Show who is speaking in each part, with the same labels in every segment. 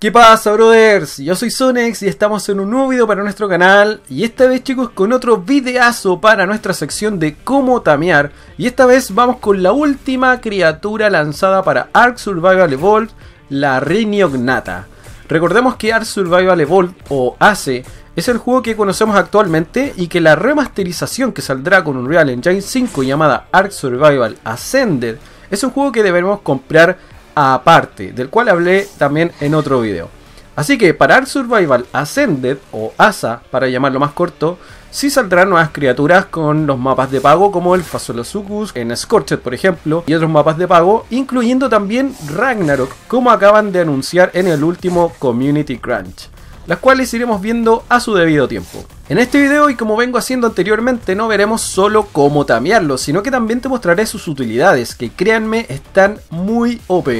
Speaker 1: ¿Qué pasa, brothers? Yo soy Sonex y estamos en un nuevo video para nuestro canal. Y esta vez, chicos, con otro videazo para nuestra sección de cómo tamear. Y esta vez vamos con la última criatura lanzada para Ark Survival Evolved, la Riniognata Recordemos que Ark Survival Evolved, o ACE, es el juego que conocemos actualmente y que la remasterización que saldrá con Unreal Engine 5 llamada Ark Survival Ascended es un juego que debemos comprar aparte, del cual hablé también en otro video. Así que para el Survival Ascended, o ASA para llamarlo más corto, sí saldrán nuevas criaturas con los mapas de pago como el Fasolosucus en Scorched por ejemplo y otros mapas de pago, incluyendo también Ragnarok como acaban de anunciar en el último Community Crunch las cuales iremos viendo a su debido tiempo. En este video y como vengo haciendo anteriormente no veremos solo cómo tamearlo, sino que también te mostraré sus utilidades, que créanme están muy OP.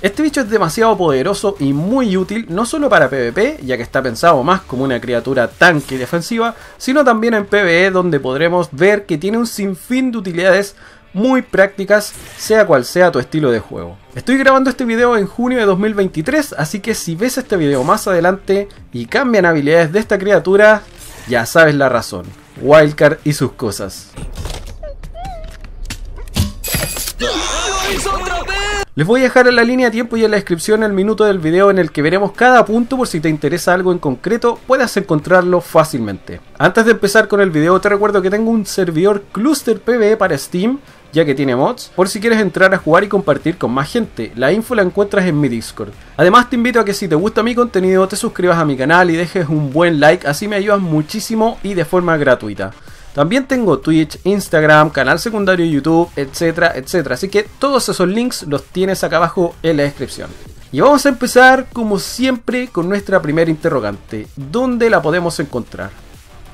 Speaker 1: Este bicho es demasiado poderoso y muy útil no solo para PvP, ya que está pensado más como una criatura tanque defensiva, sino también en PvE donde podremos ver que tiene un sinfín de utilidades muy prácticas, sea cual sea tu estilo de juego. Estoy grabando este video en junio de 2023, así que si ves este video más adelante y cambian habilidades de esta criatura, ya sabes la razón. Wildcard y sus cosas. Les voy a dejar en la línea de tiempo y en la descripción el minuto del video en el que veremos cada punto por si te interesa algo en concreto puedas encontrarlo fácilmente. Antes de empezar con el video te recuerdo que tengo un servidor Cluster PvE para Steam ya que tiene mods, por si quieres entrar a jugar y compartir con más gente. La info la encuentras en mi Discord. Además te invito a que si te gusta mi contenido te suscribas a mi canal y dejes un buen like, así me ayudas muchísimo y de forma gratuita. También tengo Twitch, Instagram, canal secundario YouTube, etcétera, etcétera. Así que todos esos links los tienes acá abajo en la descripción. Y vamos a empezar como siempre con nuestra primera interrogante. ¿Dónde la podemos encontrar?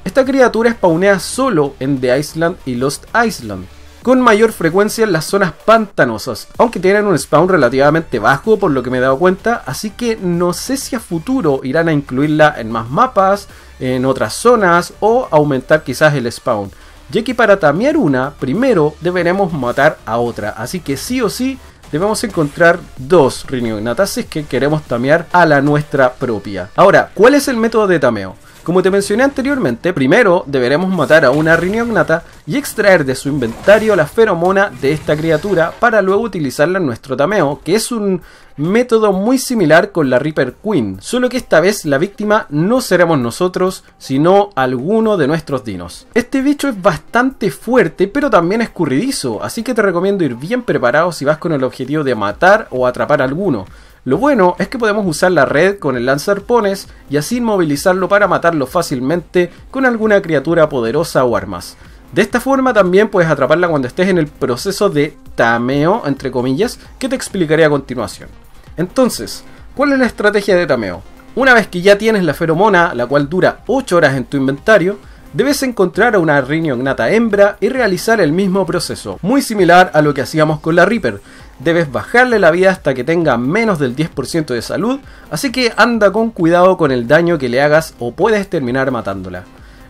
Speaker 1: Esta criatura spawnea solo en The Island y Lost Island con mayor frecuencia en las zonas pantanosas, aunque tienen un spawn relativamente bajo por lo que me he dado cuenta, así que no sé si a futuro irán a incluirla en más mapas, en otras zonas o aumentar quizás el spawn, ya que para tamear una, primero deberemos matar a otra, así que sí o sí debemos encontrar dos es que queremos tamear a la nuestra propia. Ahora, ¿cuál es el método de tameo? Como te mencioné anteriormente, primero deberemos matar a una rinognata y extraer de su inventario la feromona de esta criatura para luego utilizarla en nuestro tameo, que es un método muy similar con la Reaper Queen, solo que esta vez la víctima no seremos nosotros, sino alguno de nuestros dinos. Este bicho es bastante fuerte, pero también escurridizo, así que te recomiendo ir bien preparado si vas con el objetivo de matar o atrapar alguno. Lo bueno es que podemos usar la red con el lanzarpones y así movilizarlo para matarlo fácilmente con alguna criatura poderosa o armas. De esta forma también puedes atraparla cuando estés en el proceso de tameo, entre comillas, que te explicaré a continuación. Entonces, ¿cuál es la estrategia de Tameo? Una vez que ya tienes la feromona, la cual dura 8 horas en tu inventario, debes encontrar a una nata hembra y realizar el mismo proceso, muy similar a lo que hacíamos con la Reaper. Debes bajarle la vida hasta que tenga menos del 10% de salud, así que anda con cuidado con el daño que le hagas o puedes terminar matándola.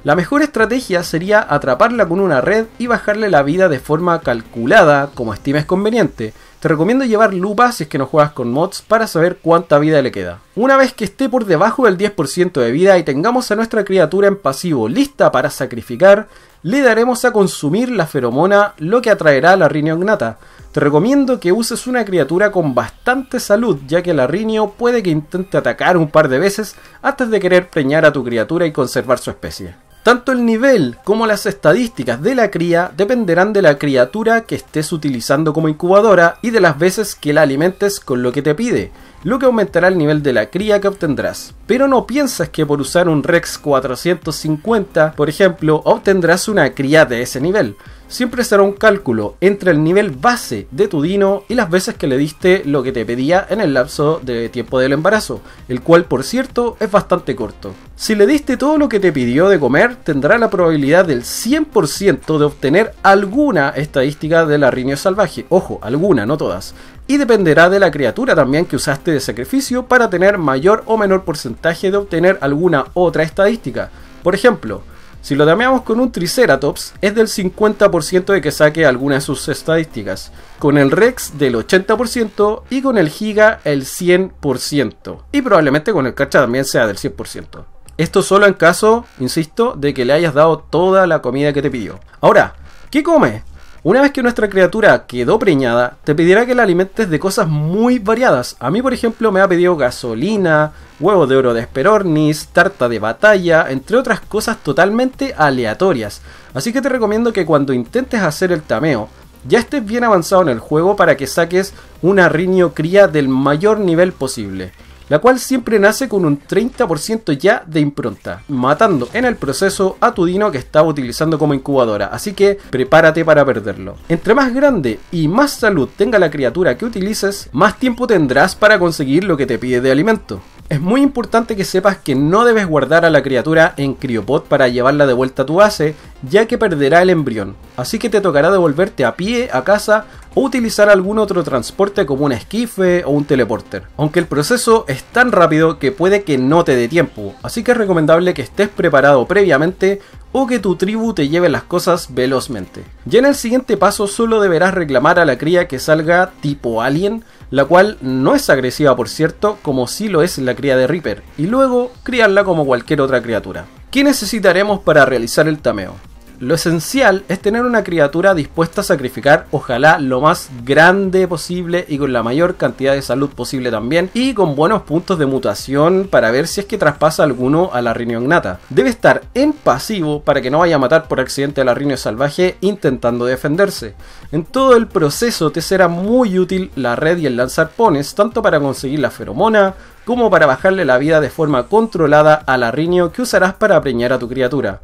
Speaker 1: La mejor estrategia sería atraparla con una red y bajarle la vida de forma calculada como estimes conveniente, te recomiendo llevar lupa si es que no juegas con mods para saber cuánta vida le queda. Una vez que esté por debajo del 10% de vida y tengamos a nuestra criatura en pasivo lista para sacrificar, le daremos a consumir la feromona, lo que atraerá a la Ignata. Te recomiendo que uses una criatura con bastante salud, ya que la rinio puede que intente atacar un par de veces antes de querer preñar a tu criatura y conservar su especie. Tanto el nivel como las estadísticas de la cría dependerán de la criatura que estés utilizando como incubadora y de las veces que la alimentes con lo que te pide, lo que aumentará el nivel de la cría que obtendrás. Pero no pienses que por usar un Rex 450, por ejemplo, obtendrás una cría de ese nivel siempre será un cálculo entre el nivel base de tu dino y las veces que le diste lo que te pedía en el lapso de tiempo del embarazo, el cual por cierto es bastante corto. Si le diste todo lo que te pidió de comer, tendrá la probabilidad del 100% de obtener alguna estadística de la salvaje, ojo, alguna, no todas, y dependerá de la criatura también que usaste de sacrificio para tener mayor o menor porcentaje de obtener alguna otra estadística. Por ejemplo, si lo tameamos con un Triceratops, es del 50% de que saque alguna de sus estadísticas, con el Rex del 80% y con el Giga el 100%, y probablemente con el Cacha también sea del 100%. Esto solo en caso, insisto, de que le hayas dado toda la comida que te pidió. Ahora, ¿qué come? Una vez que nuestra criatura quedó preñada, te pedirá que la alimentes de cosas muy variadas. A mí, por ejemplo, me ha pedido gasolina, huevo de oro de Esperornis, tarta de batalla, entre otras cosas totalmente aleatorias. Así que te recomiendo que cuando intentes hacer el tameo, ya estés bien avanzado en el juego para que saques una riño cría del mayor nivel posible la cual siempre nace con un 30% ya de impronta, matando en el proceso a tu dino que estaba utilizando como incubadora, así que prepárate para perderlo. Entre más grande y más salud tenga la criatura que utilices, más tiempo tendrás para conseguir lo que te pide de alimento. Es muy importante que sepas que no debes guardar a la criatura en criopod para llevarla de vuelta a tu base, ya que perderá el embrión, así que te tocará devolverte a pie a casa o utilizar algún otro transporte como un esquife o un teleporter. Aunque el proceso es tan rápido que puede que no te dé tiempo, así que es recomendable que estés preparado previamente o que tu tribu te lleve las cosas velozmente. Ya en el siguiente paso solo deberás reclamar a la cría que salga tipo alien la cual no es agresiva por cierto, como sí lo es la cría de Reaper, y luego criarla como cualquier otra criatura. ¿Qué necesitaremos para realizar el tameo? Lo esencial es tener una criatura dispuesta a sacrificar, ojalá lo más grande posible y con la mayor cantidad de salud posible también, y con buenos puntos de mutación para ver si es que traspasa alguno a la nata. Debe estar en pasivo para que no vaya a matar por accidente a la salvaje intentando defenderse. En todo el proceso te será muy útil la red y el lanzar pones, tanto para conseguir la feromona, como para bajarle la vida de forma controlada a la rinio que usarás para preñar a tu criatura.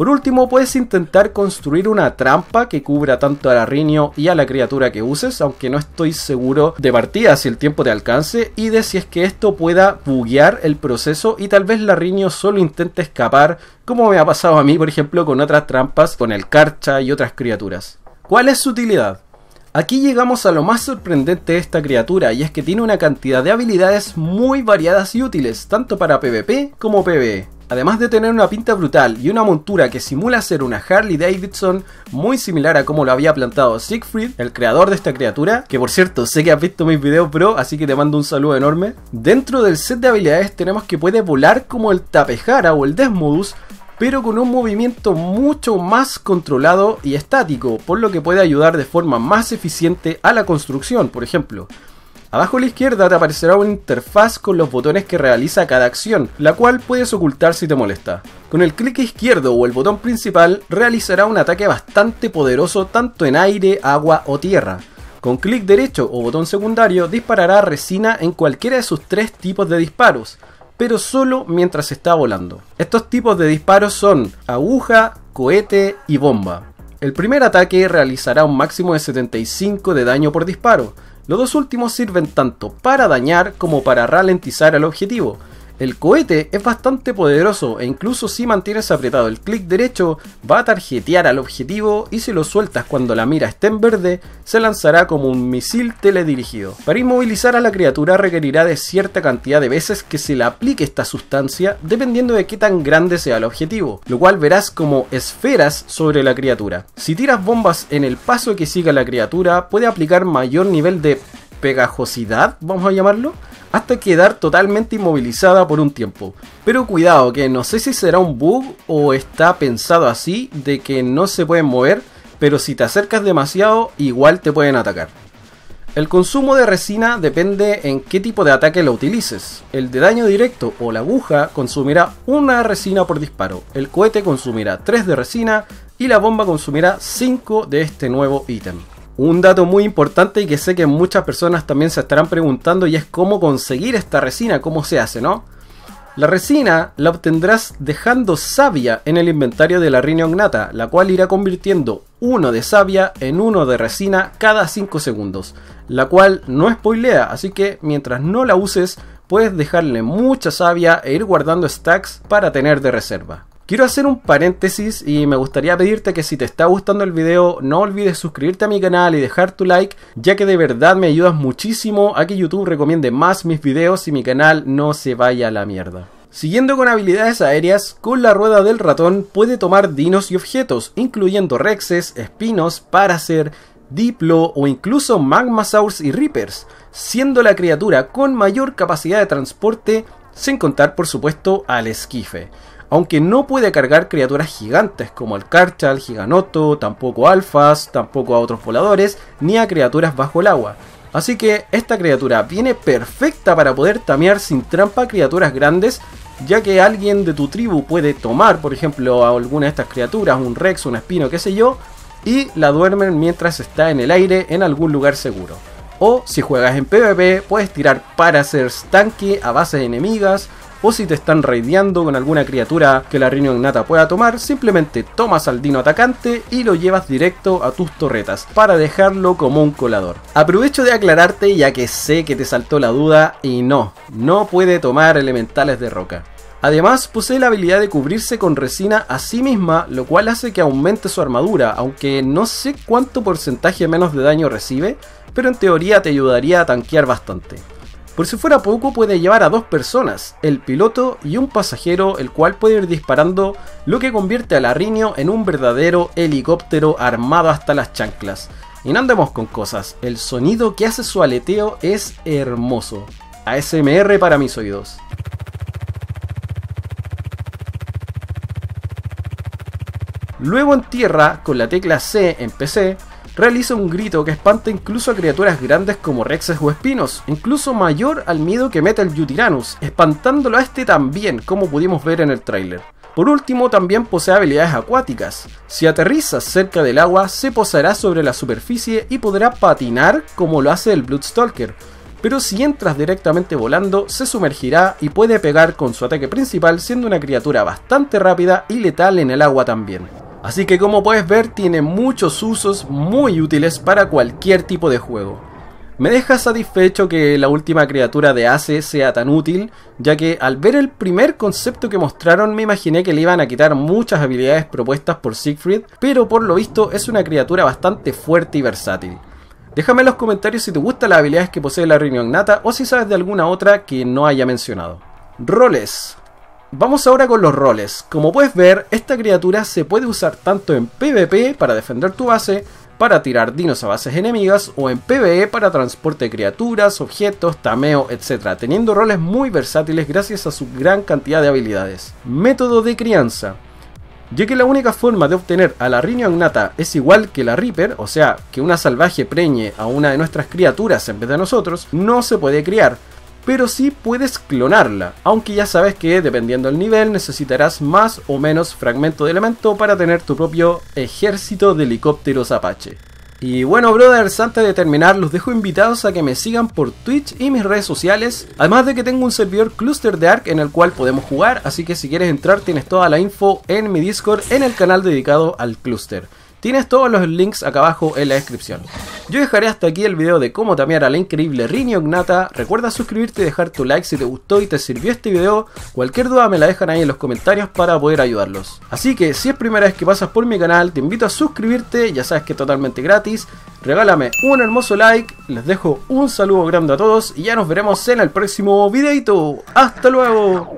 Speaker 1: Por último, puedes intentar construir una trampa que cubra tanto la arrinio y a la criatura que uses, aunque no estoy seguro de partida si el tiempo te alcance y de si es que esto pueda buguear el proceso y tal vez la solo intente escapar, como me ha pasado a mí, por ejemplo, con otras trampas, con el carcha y otras criaturas. ¿Cuál es su utilidad? Aquí llegamos a lo más sorprendente de esta criatura y es que tiene una cantidad de habilidades muy variadas y útiles, tanto para PvP como PvE. Además de tener una pinta brutal y una montura que simula ser una Harley Davidson muy similar a como lo había plantado Siegfried, el creador de esta criatura, que por cierto sé que has visto mis videos bro, así que te mando un saludo enorme. Dentro del set de habilidades tenemos que puede volar como el Tapejara o el Desmodus, pero con un movimiento mucho más controlado y estático, por lo que puede ayudar de forma más eficiente a la construcción, por ejemplo. Abajo a la izquierda te aparecerá una interfaz con los botones que realiza cada acción, la cual puedes ocultar si te molesta. Con el clic izquierdo o el botón principal realizará un ataque bastante poderoso tanto en aire, agua o tierra. Con clic derecho o botón secundario disparará resina en cualquiera de sus tres tipos de disparos, pero solo mientras está volando. Estos tipos de disparos son aguja, cohete y bomba. El primer ataque realizará un máximo de 75 de daño por disparo. Los dos últimos sirven tanto para dañar como para ralentizar al objetivo, el cohete es bastante poderoso e incluso si mantienes apretado el clic derecho va a tarjetear al objetivo y si lo sueltas cuando la mira esté en verde se lanzará como un misil teledirigido. Para inmovilizar a la criatura requerirá de cierta cantidad de veces que se le aplique esta sustancia dependiendo de qué tan grande sea el objetivo, lo cual verás como esferas sobre la criatura. Si tiras bombas en el paso que siga la criatura puede aplicar mayor nivel de pegajosidad, vamos a llamarlo, hasta quedar totalmente inmovilizada por un tiempo. Pero cuidado, que no sé si será un bug o está pensado así de que no se pueden mover, pero si te acercas demasiado igual te pueden atacar. El consumo de resina depende en qué tipo de ataque lo utilices. El de daño directo o la aguja consumirá una resina por disparo, el cohete consumirá 3 de resina y la bomba consumirá 5 de este nuevo ítem. Un dato muy importante y que sé que muchas personas también se estarán preguntando y es cómo conseguir esta resina, cómo se hace, ¿no? La resina la obtendrás dejando savia en el inventario de la Ognata, la cual irá convirtiendo uno de savia en uno de resina cada 5 segundos, la cual no spoilea, así que mientras no la uses puedes dejarle mucha savia e ir guardando stacks para tener de reserva. Quiero hacer un paréntesis y me gustaría pedirte que si te está gustando el video no olvides suscribirte a mi canal y dejar tu like ya que de verdad me ayudas muchísimo a que YouTube recomiende más mis videos y mi canal no se vaya a la mierda. Siguiendo con habilidades aéreas, con la rueda del ratón puede tomar dinos y objetos, incluyendo rexes, espinos, paracer, Diplo o incluso Magmasaurs y Reapers, siendo la criatura con mayor capacidad de transporte, sin contar por supuesto al esquife aunque no puede cargar criaturas gigantes como el Karchal, Giganoto, tampoco alfas, tampoco a otros voladores, ni a criaturas bajo el agua. Así que esta criatura viene perfecta para poder tamear sin trampa criaturas grandes, ya que alguien de tu tribu puede tomar, por ejemplo, a alguna de estas criaturas, un Rex, un Espino, qué sé yo, y la duermen mientras está en el aire en algún lugar seguro. O si juegas en PvP, puedes tirar para tanque a bases enemigas o si te están raideando con alguna criatura que la Rino nata pueda tomar, simplemente tomas al dino atacante y lo llevas directo a tus torretas para dejarlo como un colador. Aprovecho de aclararte ya que sé que te saltó la duda y no, no puede tomar elementales de roca. Además, posee la habilidad de cubrirse con resina a sí misma, lo cual hace que aumente su armadura, aunque no sé cuánto porcentaje menos de daño recibe, pero en teoría te ayudaría a tanquear bastante. Por si fuera poco, puede llevar a dos personas, el piloto y un pasajero, el cual puede ir disparando, lo que convierte al la en un verdadero helicóptero armado hasta las chanclas. Y no andemos con cosas, el sonido que hace su aleteo es hermoso. ASMR para mis oídos. Luego en tierra, con la tecla C en PC, realiza un grito que espanta incluso a criaturas grandes como rexes o espinos, incluso mayor al miedo que mete el Yutiranus, espantándolo a este también, como pudimos ver en el tráiler. Por último, también posee habilidades acuáticas. Si aterrizas cerca del agua, se posará sobre la superficie y podrá patinar como lo hace el Bloodstalker, pero si entras directamente volando, se sumergirá y puede pegar con su ataque principal siendo una criatura bastante rápida y letal en el agua también. Así que como puedes ver tiene muchos usos muy útiles para cualquier tipo de juego. Me deja satisfecho que la última criatura de Ace sea tan útil, ya que al ver el primer concepto que mostraron me imaginé que le iban a quitar muchas habilidades propuestas por Siegfried, pero por lo visto es una criatura bastante fuerte y versátil. Déjame en los comentarios si te gustan las habilidades que posee la Reunión Nata o si sabes de alguna otra que no haya mencionado. Roles. Vamos ahora con los roles. Como puedes ver, esta criatura se puede usar tanto en PvP para defender tu base, para tirar dinos a bases enemigas o en PvE para transporte de criaturas, objetos, tameo, etc. Teniendo roles muy versátiles gracias a su gran cantidad de habilidades. Método de crianza. Ya que la única forma de obtener a la Agnata es igual que la Reaper, o sea, que una salvaje preñe a una de nuestras criaturas en vez de nosotros, no se puede criar pero sí puedes clonarla, aunque ya sabes que dependiendo del nivel necesitarás más o menos fragmento de elemento para tener tu propio ejército de helicópteros Apache. Y bueno, brothers, antes de terminar, los dejo invitados a que me sigan por Twitch y mis redes sociales. Además de que tengo un servidor Cluster de Ark en el cual podemos jugar, así que si quieres entrar, tienes toda la info en mi Discord en el canal dedicado al Cluster. Tienes todos los links acá abajo en la descripción. Yo dejaré hasta aquí el video de cómo tamear a la increíble Rini Ognata. Recuerda suscribirte y dejar tu like si te gustó y te sirvió este video. Cualquier duda me la dejan ahí en los comentarios para poder ayudarlos. Así que si es primera vez que pasas por mi canal, te invito a suscribirte, ya sabes que es totalmente gratis. Regálame un hermoso like, les dejo un saludo grande a todos y ya nos veremos en el próximo videito. ¡Hasta luego!